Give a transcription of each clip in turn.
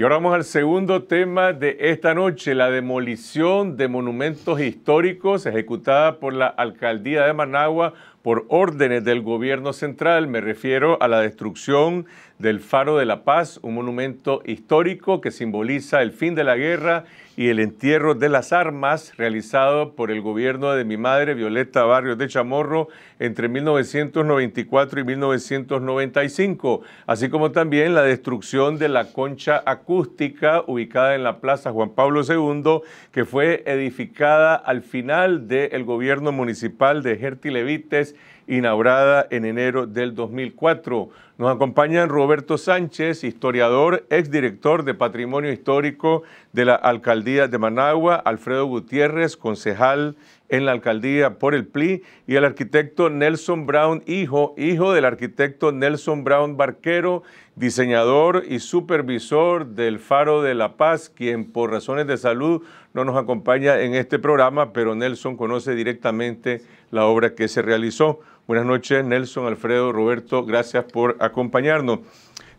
Y ahora vamos al segundo tema de esta noche, la demolición de monumentos históricos ejecutada por la alcaldía de Managua por órdenes del gobierno central. Me refiero a la destrucción del Faro de la Paz, un monumento histórico que simboliza el fin de la guerra y el entierro de las armas realizado por el gobierno de mi madre Violeta Barrios de Chamorro entre 1994 y 1995, así como también la destrucción de la concha acústica ubicada en la Plaza Juan Pablo II, que fue edificada al final del gobierno municipal de Gerti Levites inaugurada en enero del 2004. Nos acompañan Roberto Sánchez, historiador, exdirector de Patrimonio Histórico de la Alcaldía de Managua, Alfredo Gutiérrez, concejal en la alcaldía por el PLI y el arquitecto Nelson Brown, hijo, hijo del arquitecto Nelson Brown Barquero, diseñador y supervisor del Faro de la Paz, quien por razones de salud no nos acompaña en este programa, pero Nelson conoce directamente la obra que se realizó. Buenas noches, Nelson, Alfredo, Roberto, gracias por acompañarnos.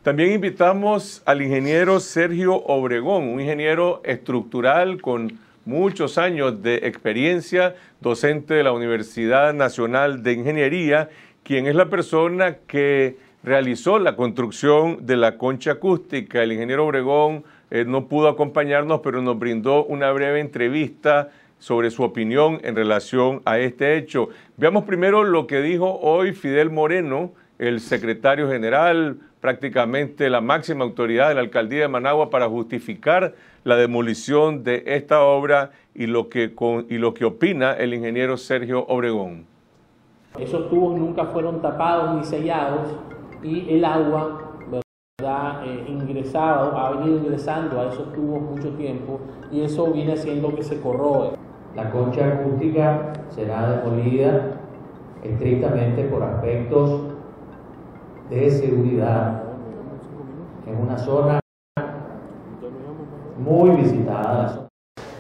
También invitamos al ingeniero Sergio Obregón, un ingeniero estructural con muchos años de experiencia, docente de la Universidad Nacional de Ingeniería, quien es la persona que realizó la construcción de la concha acústica. El ingeniero Obregón eh, no pudo acompañarnos, pero nos brindó una breve entrevista sobre su opinión en relación a este hecho. Veamos primero lo que dijo hoy Fidel Moreno, el secretario general, prácticamente la máxima autoridad de la alcaldía de Managua para justificar la demolición de esta obra y lo que, y lo que opina el ingeniero Sergio Obregón. Esos tubos nunca fueron tapados ni sellados y el agua ¿verdad? Eh, ha venido ingresando a esos tubos mucho tiempo y eso viene haciendo que se corroe. La concha acústica será demolida estrictamente por aspectos de seguridad en una zona muy visitada.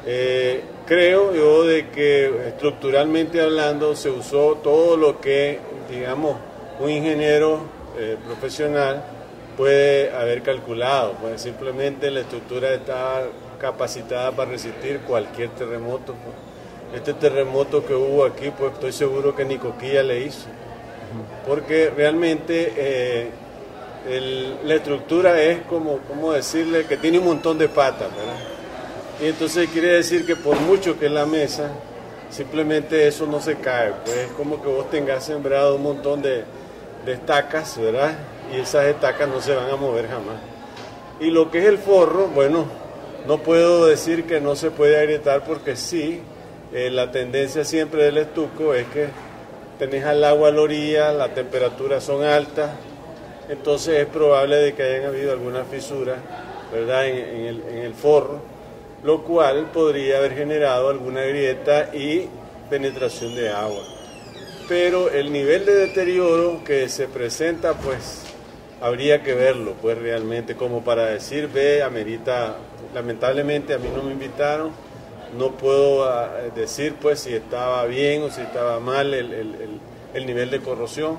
Eh, creo yo de que estructuralmente hablando se usó todo lo que, digamos, un ingeniero eh, profesional puede haber calculado, pues simplemente la estructura está capacitada para resistir cualquier terremoto. Pues. Este terremoto que hubo aquí, pues estoy seguro que Nicoquilla le hizo porque realmente eh, la estructura es como, como decirle que tiene un montón de patas, Y entonces quiere decir que por mucho que es la mesa, simplemente eso no se cae, pues es como que vos tengas sembrado un montón de, estacas, ¿verdad? Y esas estacas no se van a mover jamás. Y lo que es el forro, bueno, no puedo decir que no se puede agrietar porque sí, eh, la tendencia siempre del estuco es que tenés al agua a la orilla, las temperaturas son altas, entonces es probable de que hayan habido alguna fisura, En, el, en el forro, lo cual podría haber generado alguna grieta y penetración de agua. Pero el nivel de deterioro que se presenta, pues habría que verlo, pues realmente, como para decir, ve, amerita, lamentablemente a mí no me invitaron, no puedo ah, decir pues si estaba bien o si estaba mal el, nivel de corrosión.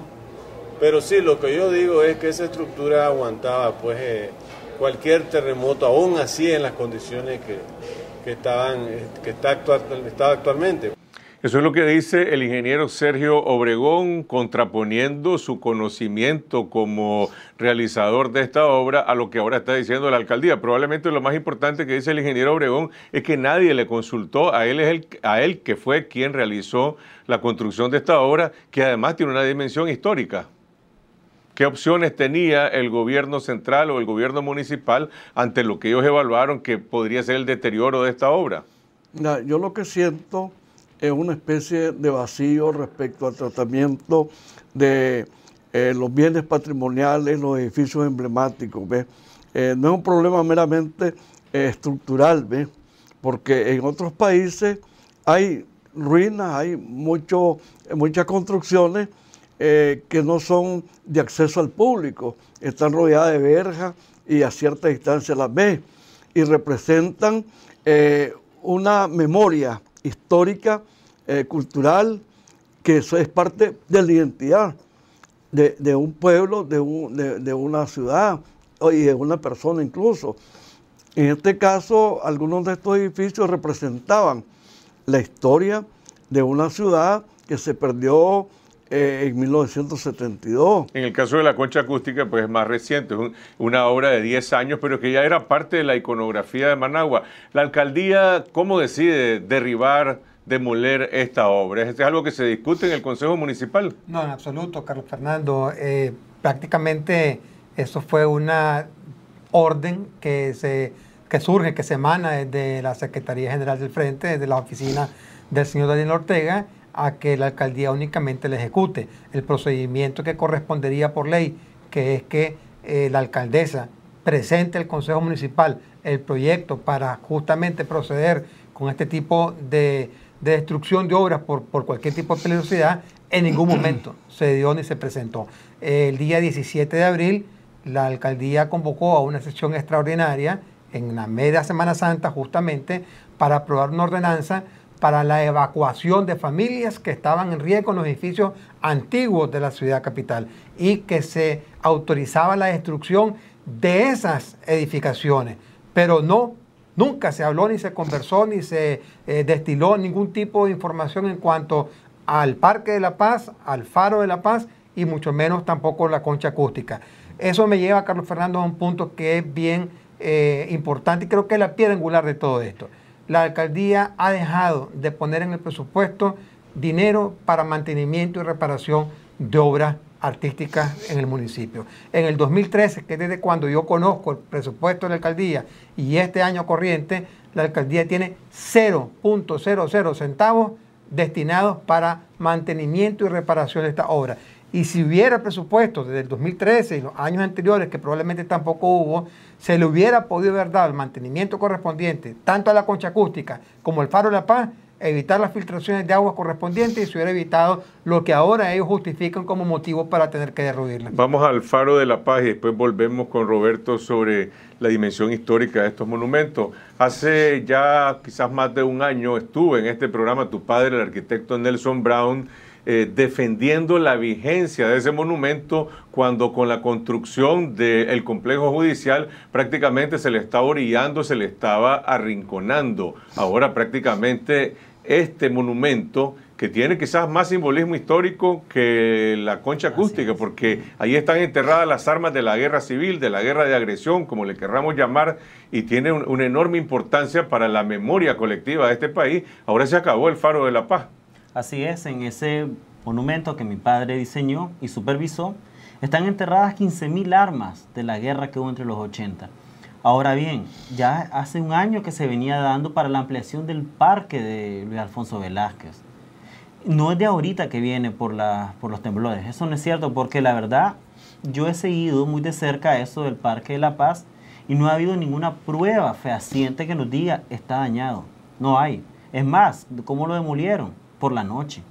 Pero sí, lo que yo digo es que esa estructura aguantaba pues eh, cualquier terremoto, aún así en las condiciones que, estaban, eh, que está estaba actualmente. Eso es lo que dice el ingeniero Sergio Obregón, contraponiendo su conocimiento como realizador de esta obra a lo que ahora está diciendo la alcaldía. Probablemente lo más importante que dice el ingeniero Obregón es que nadie le consultó, a él, es a él que fue quien realizó la construcción de esta obra, que además tiene una dimensión histórica. ¿Qué opciones tenía el gobierno central o el gobierno municipal ante lo que ellos evaluaron que podría ser el deterioro de esta obra? yo lo que siento es una especie de vacío respecto al tratamiento de eh, los bienes patrimoniales, los edificios emblemáticos. Eh, no es un problema meramente eh, estructural, porque en otros países hay ruinas, hay mucho, muchas construcciones que no son de acceso al público, están rodeadas de verjas y a cierta distancia las ves y representan una memoria histórica, eh, cultural, que eso es parte de la identidad de, un pueblo, de, de, una ciudad y de una persona incluso. En este caso, algunos de estos edificios representaban la historia de una ciudad que se perdió eh, en 1972. En el caso de la concha acústica, pues es más reciente, es una obra de 10 años, pero que ya era parte de la iconografía de Managua. La alcaldía, ¿cómo decide derribar, demoler esta obra? ¿Es algo que se discute en el Consejo Municipal? No, en absoluto, Carlos Fernando. Eh, prácticamente eso fue una orden que se que surge, que se emana desde la Secretaría General del Frente, desde la oficina del señor Daniel Ortega, a que la alcaldía únicamente le ejecute el procedimiento que correspondería por ley, que es que eh, la alcaldesa presente al Consejo Municipal el proyecto para justamente proceder con este tipo de, destrucción de obras por, por, cualquier tipo de peligrosidad, en ningún momento se dio ni se presentó. El día 17 de abril, la alcaldía convocó a una sesión extraordinaria en la media Semana Santa justamente para aprobar una ordenanza para la evacuación de familias que estaban en riesgo en los edificios antiguos de la ciudad capital y que se autorizaba la destrucción de esas edificaciones, pero no, nunca se habló ni se conversó ni se eh, destiló ningún tipo de información en cuanto al Parque de la Paz, al Faro de la Paz y mucho menos tampoco la concha acústica. Eso me lleva, Carlos Fernando, a un punto que es bien eh, importante y creo que es la piedra angular de todo esto la alcaldía ha dejado de poner en el presupuesto dinero para mantenimiento y reparación de obras artísticas en el municipio. En el 2013, que es desde cuando yo conozco el presupuesto de la alcaldía y este año corriente, la alcaldía tiene 0.00 centavos destinados para mantenimiento y reparación de esta obra. Y si hubiera presupuesto desde el 2013 y los años anteriores, que probablemente tampoco hubo, se le hubiera podido haber el mantenimiento correspondiente tanto a la concha acústica como al faro de la paz, evitar las filtraciones de agua correspondientes y se hubiera evitado lo que ahora ellos justifican como motivo para tener que derruirla. Vamos al faro de la paz y después volvemos con Roberto sobre la dimensión histórica de estos monumentos. Hace ya quizás más de un año estuve en este programa tu padre, el arquitecto Nelson Brown, eh, defendiendo la vigencia de ese monumento cuando con la construcción del complejo judicial prácticamente se le estaba orillando, se le estaba arrinconando. Ahora prácticamente este monumento que tiene quizás más simbolismo histórico que la concha acústica, porque ahí están enterradas las armas de la guerra civil, de la guerra de agresión, como le querramos llamar, y tiene una enorme importancia para la memoria colectiva de este país. Ahora se acabó el faro de la paz. Así es, en ese monumento que mi padre diseñó y supervisó, están enterradas 15.000 armas de la guerra que hubo entre los 80. Ahora bien, ya hace un año que se venía dando para la ampliación del parque de Luis Alfonso Velázquez. No es de ahorita que viene por, por los temblores, eso no es cierto, porque la verdad yo he seguido muy de cerca eso del Parque de la Paz y no ha habido ninguna prueba fehaciente que nos diga está dañado. No hay. Es más, ¿cómo lo demolieron? por la noche,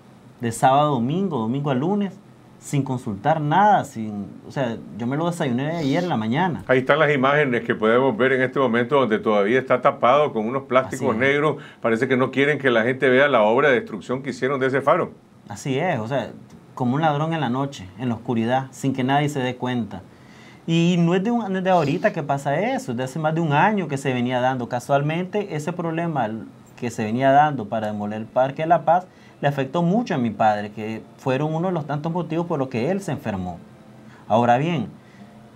de sábado a domingo, domingo a lunes, sin consultar nada, sin, o sea, yo me lo desayuné ayer en la mañana. Ahí están las imágenes que podemos ver en este momento donde todavía está tapado con unos plásticos negros, parece que no quieren que la gente vea la obra de destrucción que hicieron de ese faro. Así es, o sea, como un ladrón en la noche, en la oscuridad, sin que nadie se dé cuenta. Y no es, de de ahorita que pasa eso, es de hace más de un año que se venía dando. Casualmente, ese problema que se venía dando para demoler el Parque de la Paz le afectó mucho a mi padre, que fueron uno de los tantos motivos por los que él se enfermó. Ahora bien,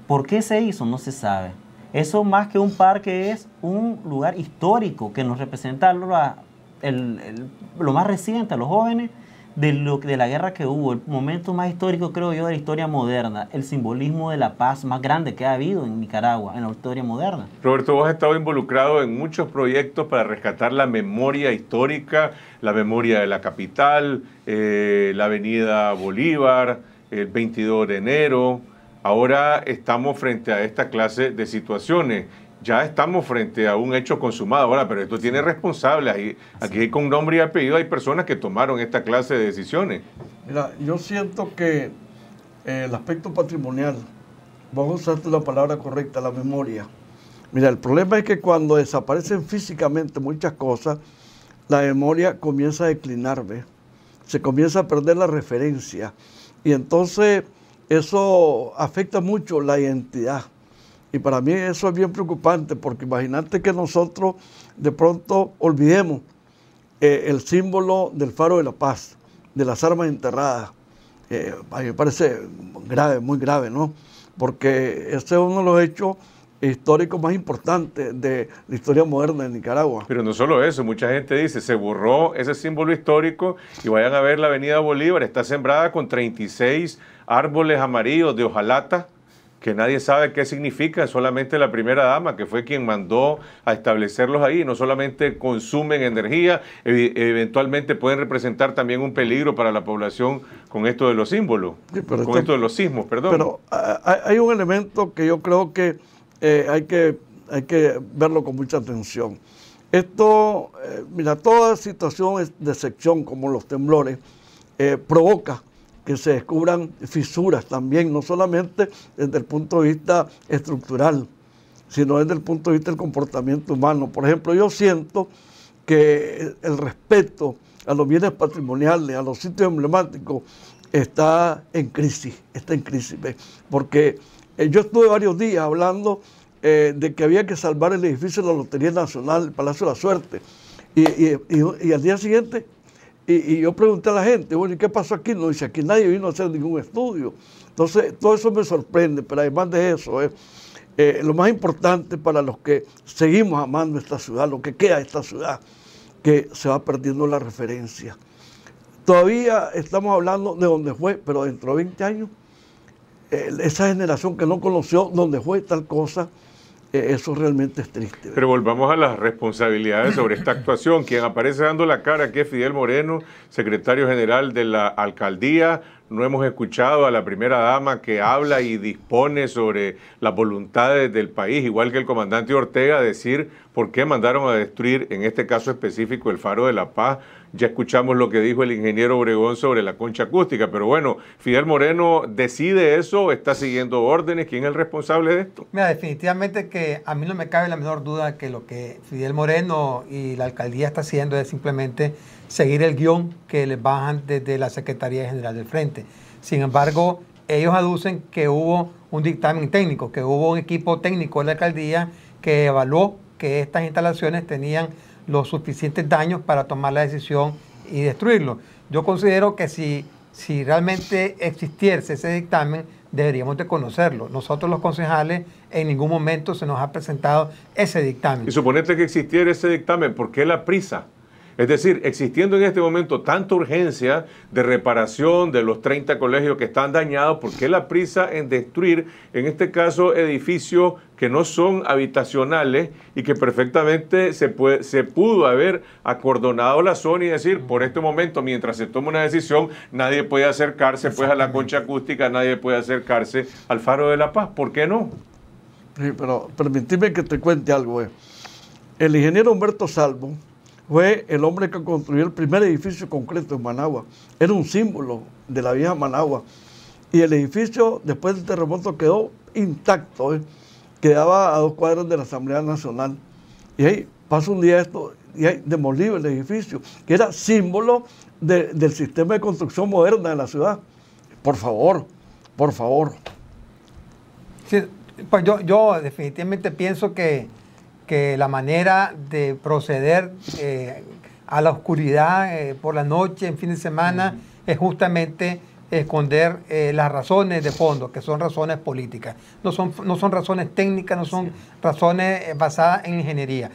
¿por qué se hizo? No se sabe. Eso más que un parque es un lugar histórico que nos representa lo, lo más reciente a los jóvenes de, de la guerra que hubo, el momento más histórico, creo yo, de la historia moderna, el simbolismo de la paz más grande que ha habido en Nicaragua, en la historia moderna. Roberto, vos has estado involucrado en muchos proyectos para rescatar la memoria histórica, la memoria de la capital, eh, la avenida Bolívar, el 22 de enero. Ahora estamos frente a esta clase de situaciones ya estamos frente a un hecho consumado ahora, pero esto tiene responsables. Ahí, aquí con nombre y apellido hay personas que tomaron esta clase de decisiones. Mira, yo siento que eh, el aspecto patrimonial, vamos a usar la palabra correcta, la memoria. Mira, el problema es que cuando desaparecen físicamente muchas cosas, la memoria comienza a declinar, se comienza a perder la referencia y entonces eso afecta mucho la identidad. Y para mí eso es bien preocupante, porque imagínate que nosotros de pronto olvidemos eh, el símbolo del faro de la paz, de las armas enterradas. Eh, a mí me parece grave, muy grave, ¿no? Porque ese es uno de los hechos históricos más importantes de la historia moderna de Nicaragua. Pero no solo eso, mucha gente dice, se borró ese símbolo histórico y vayan a ver la avenida Bolívar, está sembrada con 36 árboles amarillos de hojalata que nadie sabe qué significa, solamente la primera dama, que fue quien mandó a establecerlos ahí, no solamente consumen energía, eventualmente pueden representar también un peligro para la población con esto de los símbolos, con esto de los sismos, perdón. Pero hay un elemento que yo creo que, eh, hay, que hay que verlo con mucha atención. Esto, eh, mira, toda situación de sección como los temblores eh, provoca que se descubran fisuras también, no solamente desde el punto de vista estructural, sino desde el punto de vista del comportamiento humano. Por ejemplo, yo siento que el respeto a los bienes patrimoniales, a los sitios emblemáticos, está en crisis, está en crisis. Porque eh, yo estuve varios días hablando eh, de que había que salvar el edificio de la Lotería Nacional, el Palacio de la Suerte, y al día siguiente y, yo pregunté a la gente, bueno, ¿y qué pasó aquí? No dice, aquí nadie vino a hacer ningún estudio. Entonces, todo eso me sorprende, pero además de eso, es eh, eh, lo más importante para los que seguimos amando esta ciudad, lo que queda de esta ciudad, que se va perdiendo la referencia. Todavía estamos hablando de dónde fue, pero dentro de 20 años, eh, esa generación que no conoció dónde fue tal cosa, e-, eso realmente es triste. Pero volvamos a las responsabilidades sobre esta actuación. Quien aparece dando la cara aquí es Fidel Moreno, secretario general de la alcaldía. No hemos escuchado a la primera dama que habla y dispone sobre las voluntades del país, igual que el comandante Ortega, decir ¿Por qué mandaron a destruir, en este caso específico, el Faro de la Paz? Ya escuchamos lo que dijo el ingeniero Obregón sobre la concha acústica, pero bueno, Fidel Moreno decide eso, está siguiendo órdenes, ¿quién es el responsable de esto? Mira, definitivamente que a mí no me cabe la menor duda que lo que Fidel Moreno y la alcaldía está haciendo es simplemente seguir el guión que les bajan desde la Secretaría General del Frente. Sin embargo, ellos aducen que hubo un dictamen técnico, que hubo un equipo técnico de la alcaldía que evaluó que estas instalaciones tenían los suficientes daños para tomar la decisión y destruirlo. Yo considero que si, si realmente existiese ese dictamen, deberíamos de conocerlo. Nosotros los concejales en ningún momento se nos ha presentado ese dictamen. Y suponete que existiera ese dictamen, ¿por qué la prisa? Es decir, existiendo en este momento tanta urgencia de reparación de los 30 colegios que están dañados, ¿por qué la prisa en destruir, en este caso, edificios que no son habitacionales y que perfectamente se, se pudo haber acordonado la zona y decir, por este momento, mientras se toma una decisión, nadie puede acercarse pues a la concha acústica, nadie puede acercarse al faro de la paz. ¿Por qué no? Sí, pero permíteme que te cuente algo. Eh. El ingeniero Humberto Salvo, fue el hombre que construyó el primer edificio concreto en Managua. Era un símbolo de la vieja Managua. Y el edificio, después del terremoto, este quedó intacto. ¿eh? Quedaba a dos cuadras de la Asamblea Nacional. Y ahí pasa un día esto y ahí demolido el edificio, que era símbolo del sistema de construcción moderna de la ciudad. Por favor, por favor. Sí, pues yo definitivamente pienso que que la manera de proceder eh, a la oscuridad eh, por la noche, en fin de semana, es justamente esconder eh, las razones de fondo, que son razones políticas. No son, no son razones técnicas, no son razones basadas en ingeniería.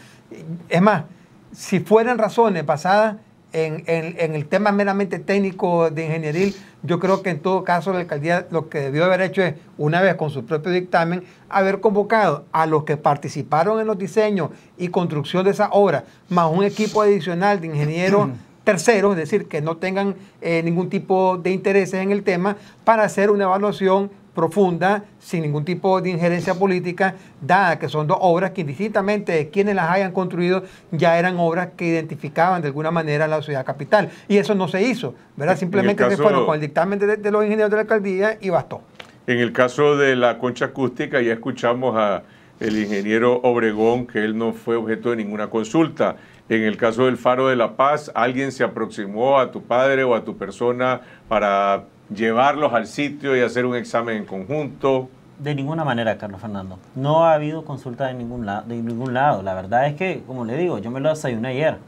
Es más, si fueran razones basadas en, el tema meramente técnico de ingeniería, yo creo que en todo caso la alcaldía lo que debió haber hecho es, una vez con su propio dictamen, haber convocado a los que participaron en los diseños y construcción de esa obra, más un equipo adicional de ingenieros terceros, es decir, que no tengan eh, ningún tipo de intereses en el tema, para hacer una evaluación profunda, sin ningún tipo de injerencia política, dada que son dos obras que indistintamente de quienes las hayan construido ya eran obras que identificaban de alguna manera la ciudad capital. Y eso no se hizo, ¿verdad? Simplemente se fueron con el dictamen de, de, los ingenieros de la alcaldía y bastó. En el caso de la concha acústica ya escuchamos a el ingeniero Obregón que él no fue objeto de ninguna consulta. En el caso del Faro de la Paz, alguien se aproximó a tu padre o a tu persona para llevarlos al sitio y hacer un examen en conjunto? De ninguna manera, Carlos Fernando. No ha habido consulta de ningún, lado, de ningún lado. La verdad es que, como le digo, yo me lo desayuné ayer.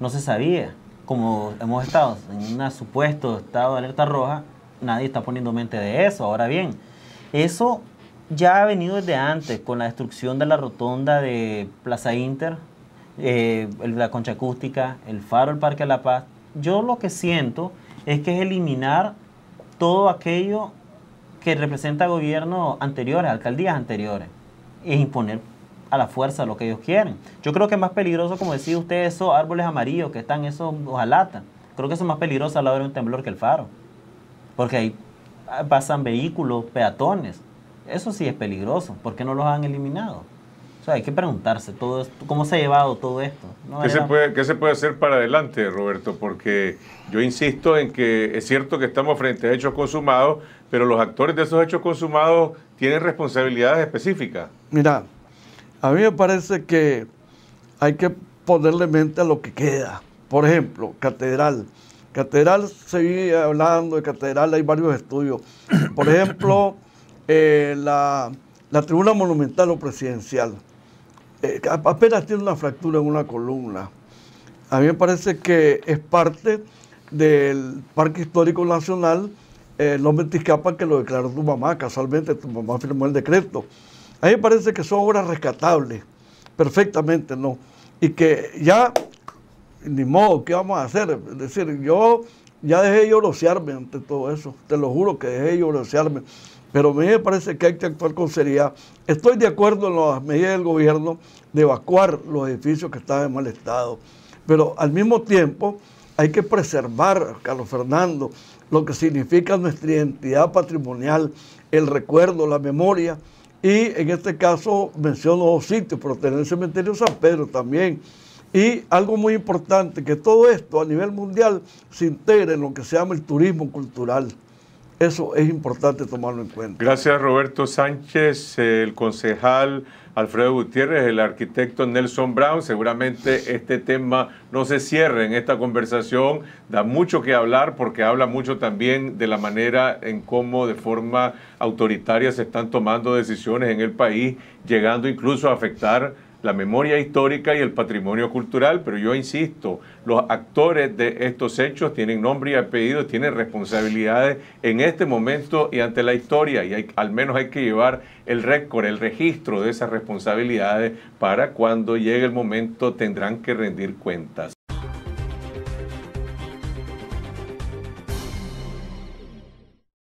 No se sabía. Como hemos estado en un supuesto estado de alerta roja, nadie está poniendo mente de eso. Ahora bien, eso ya ha venido desde antes, con la destrucción de la rotonda de Plaza Inter, eh, la concha acústica, el faro, el Parque de la Paz. Yo lo que siento es que es eliminar todo aquello que representa gobiernos anteriores, alcaldías anteriores, es imponer a la fuerza lo que ellos quieren. Yo creo que es más peligroso, como decía usted, esos árboles amarillos que están, esos ojalatas. Creo que eso es más peligroso al lado de un temblor que el faro. Porque ahí pasan vehículos, peatones. Eso sí es peligroso. ¿Por qué no los han eliminado? O hay que preguntarse todo cómo se ha llevado todo esto. ¿Qué, se puede, ¿Qué se puede hacer para adelante, Roberto? Porque yo insisto en que es cierto que estamos frente a hechos consumados, pero los actores de esos hechos consumados tienen responsabilidades específicas. Mira, a mí me parece que hay que ponerle mente a lo que queda. Por ejemplo, Catedral. Catedral, seguí hablando de Catedral, hay varios estudios. Por ejemplo, eh, la, la tribuna monumental o presidencial. Eh, apenas tiene una fractura en una columna. A mí me parece que es parte del Parque Histórico Nacional, eh, no me que lo declaró tu mamá, casualmente tu mamá firmó el decreto. A mí me parece que son obras rescatables, perfectamente, ¿no? Y que ya, ni modo, ¿qué vamos a hacer? Es decir, yo ya dejé de llorosearme ante todo eso, te lo juro que dejé de llorosearme. Pero me parece que hay que actuar con seriedad. Estoy de acuerdo en las medidas del gobierno de evacuar los edificios que están en mal estado. Pero al mismo tiempo hay que preservar, Carlos Fernando, lo que significa nuestra identidad patrimonial, el recuerdo, la memoria. Y en este caso menciono dos sitios, pero tener el cementerio San Pedro también. Y algo muy importante, que todo esto a nivel mundial se integre en lo que se llama el turismo cultural. Eso es importante tomarlo en cuenta. Gracias Roberto Sánchez, el concejal Alfredo Gutiérrez, el arquitecto Nelson Brown. Seguramente este tema no se cierre en esta conversación. Da mucho que hablar porque habla mucho también de la manera en cómo de forma autoritaria se están tomando decisiones en el país, llegando incluso a afectar la memoria histórica y el patrimonio cultural, pero yo insisto, los actores de estos hechos tienen nombre y apellido, tienen responsabilidades en este momento y ante la historia, y al menos hay que llevar el récord, el registro de esas responsabilidades para cuando llegue el momento tendrán que rendir cuentas.